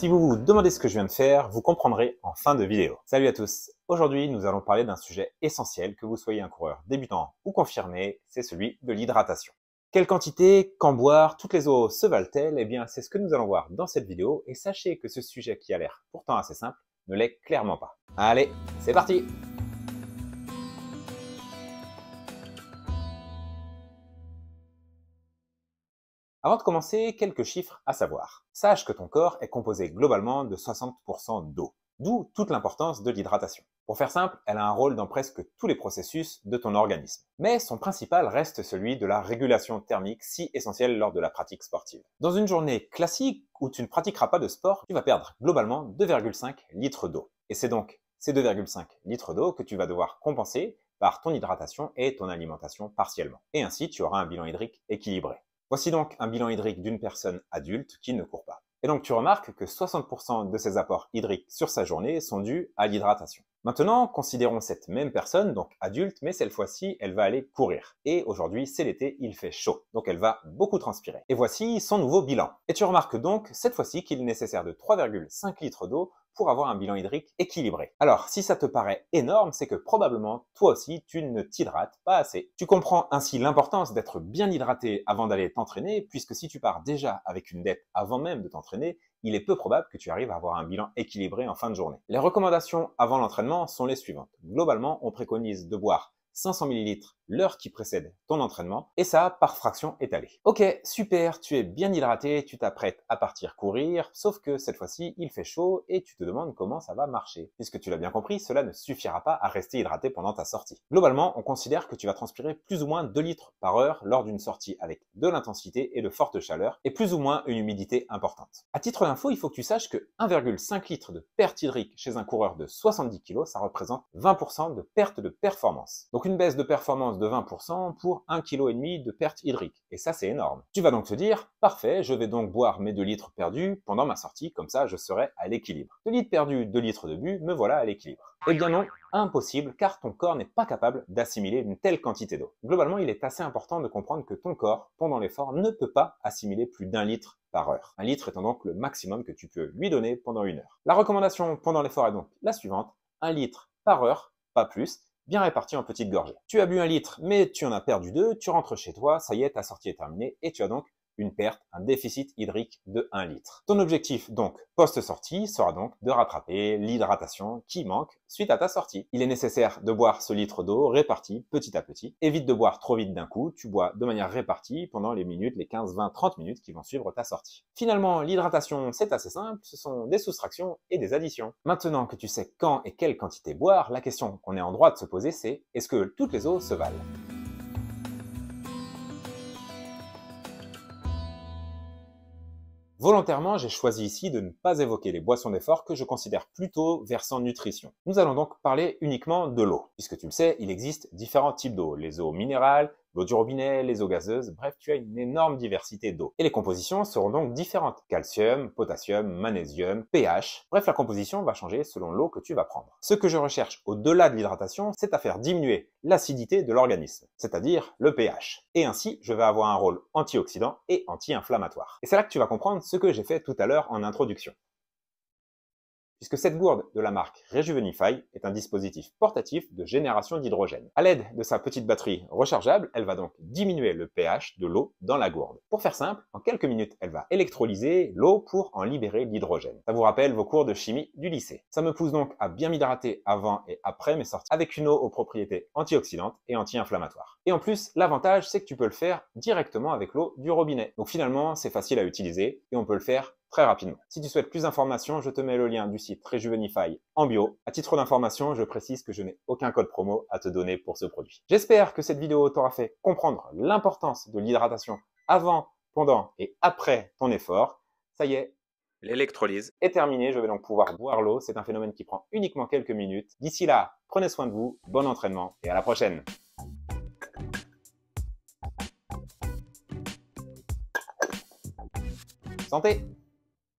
Si vous vous demandez ce que je viens de faire, vous comprendrez en fin de vidéo. Salut à tous Aujourd'hui, nous allons parler d'un sujet essentiel, que vous soyez un coureur débutant ou confirmé, c'est celui de l'hydratation. Quelle quantité, quand boire, toutes les eaux se valent-elles Eh bien, c'est ce que nous allons voir dans cette vidéo, et sachez que ce sujet qui a l'air pourtant assez simple, ne l'est clairement pas. Allez, c'est parti Avant de commencer, quelques chiffres à savoir. Sache que ton corps est composé globalement de 60% d'eau, d'où toute l'importance de l'hydratation. Pour faire simple, elle a un rôle dans presque tous les processus de ton organisme. Mais son principal reste celui de la régulation thermique si essentielle lors de la pratique sportive. Dans une journée classique où tu ne pratiqueras pas de sport, tu vas perdre globalement 2,5 litres d'eau. Et c'est donc ces 2,5 litres d'eau que tu vas devoir compenser par ton hydratation et ton alimentation partiellement. Et ainsi, tu auras un bilan hydrique équilibré. Voici donc un bilan hydrique d'une personne adulte qui ne court pas. Et donc tu remarques que 60% de ses apports hydriques sur sa journée sont dus à l'hydratation. Maintenant, considérons cette même personne, donc adulte, mais cette fois-ci, elle va aller courir. Et aujourd'hui, c'est l'été, il fait chaud, donc elle va beaucoup transpirer. Et voici son nouveau bilan. Et tu remarques donc, cette fois-ci, qu'il est nécessaire de 3,5 litres d'eau avoir un bilan hydrique équilibré. Alors, si ça te paraît énorme, c'est que probablement, toi aussi, tu ne t'hydrates pas assez. Tu comprends ainsi l'importance d'être bien hydraté avant d'aller t'entraîner, puisque si tu pars déjà avec une dette avant même de t'entraîner, il est peu probable que tu arrives à avoir un bilan équilibré en fin de journée. Les recommandations avant l'entraînement sont les suivantes. Globalement, on préconise de boire 500 ml l'heure qui précède ton entraînement, et ça par fraction étalée. Ok, super, tu es bien hydraté, tu t'apprêtes à partir courir, sauf que cette fois-ci, il fait chaud et tu te demandes comment ça va marcher. Puisque tu l'as bien compris, cela ne suffira pas à rester hydraté pendant ta sortie. Globalement, on considère que tu vas transpirer plus ou moins 2 litres par heure lors d'une sortie avec de l'intensité et de fortes chaleur et plus ou moins une humidité importante. À titre d'info, il faut que tu saches que 1,5 litre de perte hydrique chez un coureur de 70 kg, ça représente 20% de perte de performance. Donc une baisse de performance 20% pour 1,5 kg de perte hydrique. Et ça, c'est énorme. Tu vas donc te dire, parfait, je vais donc boire mes 2 litres perdus pendant ma sortie, comme ça je serai à l'équilibre. 2 litres perdus, 2 litres de but, me voilà à l'équilibre. Eh bien non, impossible, car ton corps n'est pas capable d'assimiler une telle quantité d'eau. Globalement, il est assez important de comprendre que ton corps, pendant l'effort, ne peut pas assimiler plus d'un litre par heure. Un litre étant donc le maximum que tu peux lui donner pendant une heure. La recommandation pendant l'effort est donc la suivante, un litre par heure, pas plus, bien répartis en petites gorgées. Tu as bu un litre, mais tu en as perdu deux, tu rentres chez toi, ça y est, ta sortie est terminée, et tu as donc une perte, un déficit hydrique de 1 litre. Ton objectif donc post-sortie sera donc de rattraper l'hydratation qui manque suite à ta sortie. Il est nécessaire de boire ce litre d'eau réparti petit à petit. Évite de boire trop vite d'un coup, tu bois de manière répartie pendant les minutes, les 15, 20, 30 minutes qui vont suivre ta sortie. Finalement, l'hydratation, c'est assez simple, ce sont des soustractions et des additions. Maintenant que tu sais quand et quelle quantité boire, la question qu'on est en droit de se poser c'est est-ce que toutes les eaux se valent Volontairement, j'ai choisi ici de ne pas évoquer les boissons d'effort que je considère plutôt versant nutrition. Nous allons donc parler uniquement de l'eau. Puisque tu le sais, il existe différents types d'eau, les eaux minérales, l'eau du robinet, les eaux gazeuses, bref, tu as une énorme diversité d'eau. Et les compositions seront donc différentes. Calcium, potassium, magnésium, pH. Bref, la composition va changer selon l'eau que tu vas prendre. Ce que je recherche au-delà de l'hydratation, c'est à faire diminuer l'acidité de l'organisme, c'est-à-dire le pH. Et ainsi, je vais avoir un rôle antioxydant et anti-inflammatoire. Et c'est là que tu vas comprendre ce que j'ai fait tout à l'heure en introduction puisque cette gourde de la marque Rejuvenify est un dispositif portatif de génération d'hydrogène. À l'aide de sa petite batterie rechargeable, elle va donc diminuer le pH de l'eau dans la gourde. Pour faire simple, en quelques minutes, elle va électrolyser l'eau pour en libérer l'hydrogène. Ça vous rappelle vos cours de chimie du lycée. Ça me pousse donc à bien m'hydrater avant et après mes sorties avec une eau aux propriétés antioxydantes et anti-inflammatoires. Et en plus, l'avantage, c'est que tu peux le faire directement avec l'eau du robinet. Donc finalement, c'est facile à utiliser et on peut le faire très rapidement. Si tu souhaites plus d'informations, je te mets le lien du site Rejuvenify en bio. À titre d'information, je précise que je n'ai aucun code promo à te donner pour ce produit. J'espère que cette vidéo t'aura fait comprendre l'importance de l'hydratation avant, pendant et après ton effort. Ça y est, l'électrolyse est terminée. Je vais donc pouvoir boire l'eau. C'est un phénomène qui prend uniquement quelques minutes. D'ici là, prenez soin de vous, bon entraînement et à la prochaine. Santé